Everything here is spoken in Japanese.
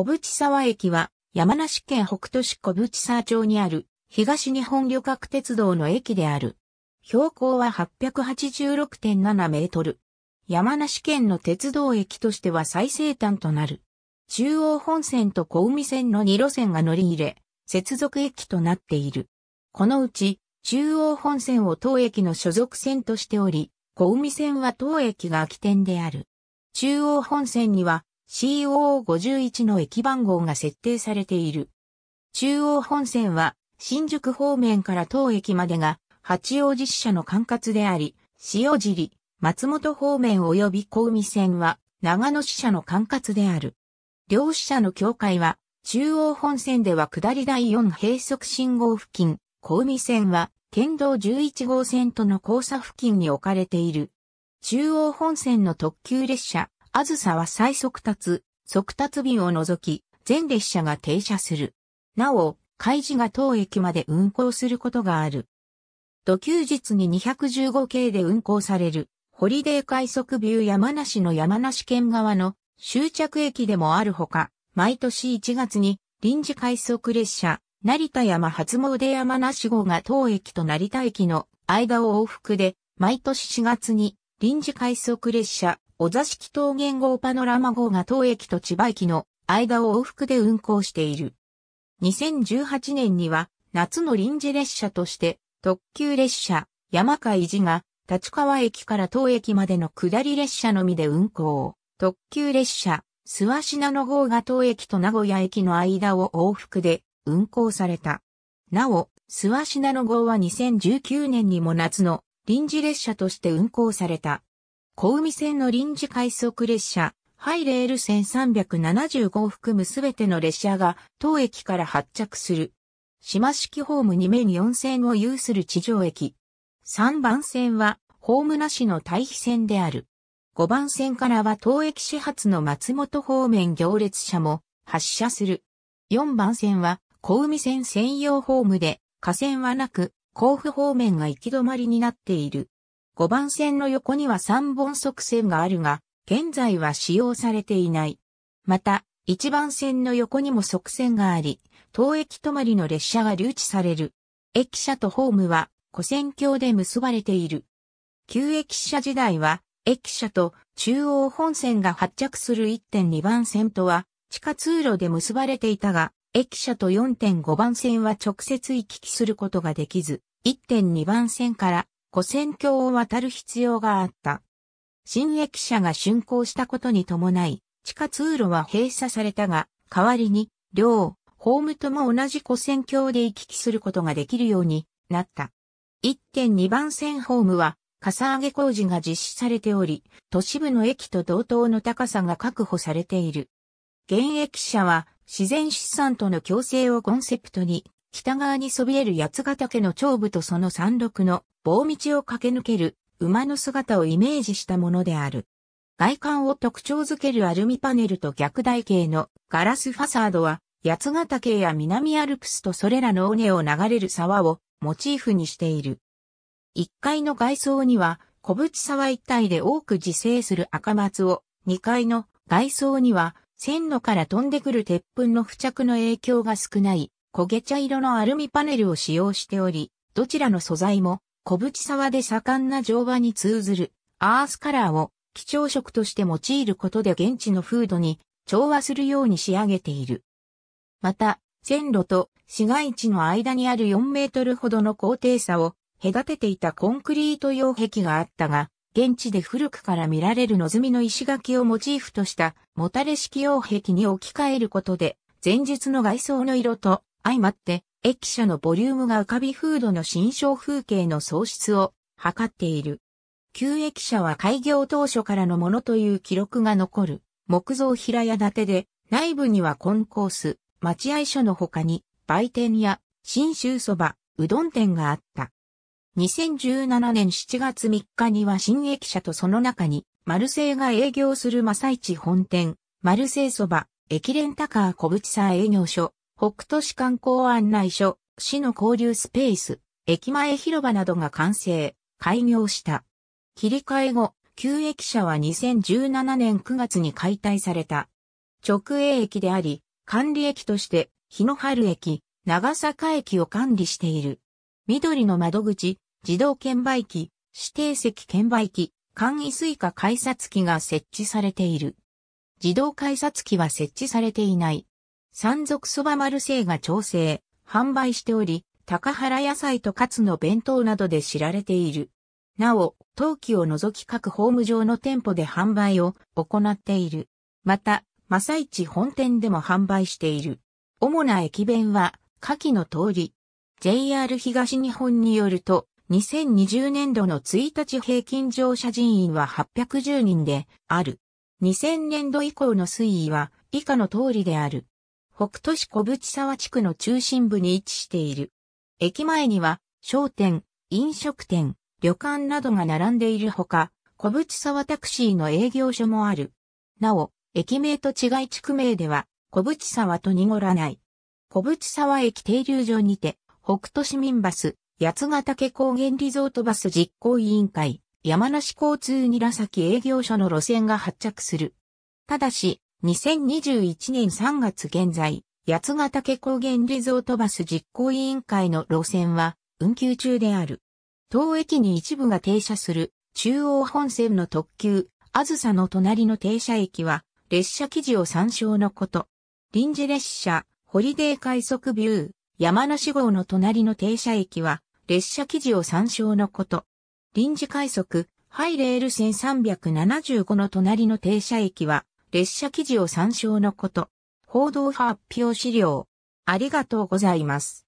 小淵沢駅は山梨県北都市小淵沢町にある東日本旅客鉄道の駅である。標高は886.7メートル。山梨県の鉄道駅としては最西端となる。中央本線と小海線の2路線が乗り入れ、接続駅となっている。このうち、中央本線を当駅の所属線としており、小海線は当駅が起点である。中央本線には、CO51 o の駅番号が設定されている。中央本線は新宿方面から当駅までが八王子支社の管轄であり、塩尻、松本方面及び小海線は長野支社の管轄である。両支社の境界は中央本線では下り第4閉塞信号付近、小海線は県道11号線との交差付近に置かれている。中央本線の特急列車、あずさは最速達、速達便を除き、全列車が停車する。なお、開示が当駅まで運行することがある。土休日に215系で運行される、ホリデー快速ビュー山梨の山梨県側の終着駅でもあるほか、毎年1月に臨時快速列車、成田山初詣山梨号が当駅と成田駅の間を往復で、毎年4月に臨時快速列車、小座敷桃源号パノラマ号が当駅と千葉駅の間を往復で運行している。2018年には夏の臨時列車として特急列車山海寺が立川駅から当駅までの下り列車のみで運行。特急列車諏訪品の号が当駅と名古屋駅の間を往復で運行された。なお、諏訪品の号は2019年にも夏の臨時列車として運行された。小海線の臨時快速列車、ハイレール線375を含むすべての列車が当駅から発着する。島式ホーム2面4線を有する地上駅。3番線はホームなしの対比線である。5番線からは当駅始発の松本方面行列車も発車する。4番線は小海線専用ホームで、架線はなく、甲府方面が行き止まりになっている。5番線の横には3本側線があるが、現在は使用されていない。また、1番線の横にも側線があり、当駅止まりの列車が留置される。駅舎とホームは、古線橋で結ばれている。旧駅舎時代は、駅舎と中央本線が発着する1.2番線とは、地下通路で結ばれていたが、駅舎と4.5番線は直接行き来することができず、1.2番線から古戦橋を渡る必要があった。新駅舎が竣工したことに伴い、地下通路は閉鎖されたが、代わりに、両、ホームとも同じ古戦橋で行き来することができるようになった。1.2番線ホームは、かさ上げ工事が実施されており、都市部の駅と同等の高さが確保されている。現役舎は自然資産との共生をコンセプトに、北側にそびえる八ヶ岳の頂部とその山麓の棒道を駆け抜ける馬の姿をイメージしたものである。外観を特徴づけるアルミパネルと逆台形のガラスファサードは、八ヶ岳や南アルプスとそれらの尾根を流れる沢をモチーフにしている。1階の外装には、小淵沢一帯で多く自生する赤松を、2階の外装には、線路から飛んでくる鉄粉の付着の影響が少ない、焦げ茶色のアルミパネルを使用しており、どちらの素材も小淵沢で盛んな乗馬に通ずるアースカラーを基調色として用いることで現地の風土に調和するように仕上げている。また、線路と市街地の間にある4メートルほどの高低差を隔てていたコンクリート擁壁があったが、現地で古くから見られるのずみの石垣をモチーフとしたもたれ式擁壁に置き換えることで、前述の外装の色と相まって、駅舎のボリュームが浮かびフードの新商風景の創出を図っている。旧駅舎は開業当初からのものという記録が残る木造平屋建てで、内部にはコンコース、待合所の他に売店や新州そば、うどん店があった。2017年7月3日には新駅舎とその中に、マルセイが営業するマサイチ本店、マルセイそば、駅レンタカー小淵さ営業所、北都市観光案内所、市の交流スペース、駅前広場などが完成、開業した。切り替え後、旧駅舎は2017年9月に解体された。直営駅であり、管理駅として、日野春駅、長坂駅を管理している。緑の窓口、自動券売機、指定席券売機、簡易スイカ改札機が設置されている。自動改札機は設置されていない。山賊そば丸製が調整、販売しており、高原野菜とカツの弁当などで知られている。なお、陶器を除き各ホーム上の店舗で販売を行っている。また、マサイチ本店でも販売している。主な駅弁は、下記の通り。JR 東日本によると、2020年度の1日平均乗車人員は810人である。2000年度以降の推移は以下の通りである。北都市小淵沢地区の中心部に位置している。駅前には商店、飲食店、旅館などが並んでいるほか、小淵沢タクシーの営業所もある。なお、駅名と違い地区名では、小淵沢と濁らない。小淵沢駅停留所にて、北都市民バス、八ヶ岳高原リゾートバス実行委員会、山梨交通韮崎営業所の路線が発着する。ただし、2021年3月現在、八ヶ岳高原リゾートバス実行委員会の路線は運休中である。当駅に一部が停車する中央本線の特急、あずさの隣の停車駅は列車記事を参照のこと。臨時列車、ホリデー快速ビュー、山梨号の隣の停車駅は列車記事を参照のこと。臨時快速、ハイレール1375の隣の停車駅は列車記事を参照のこと。報道発表資料。ありがとうございます。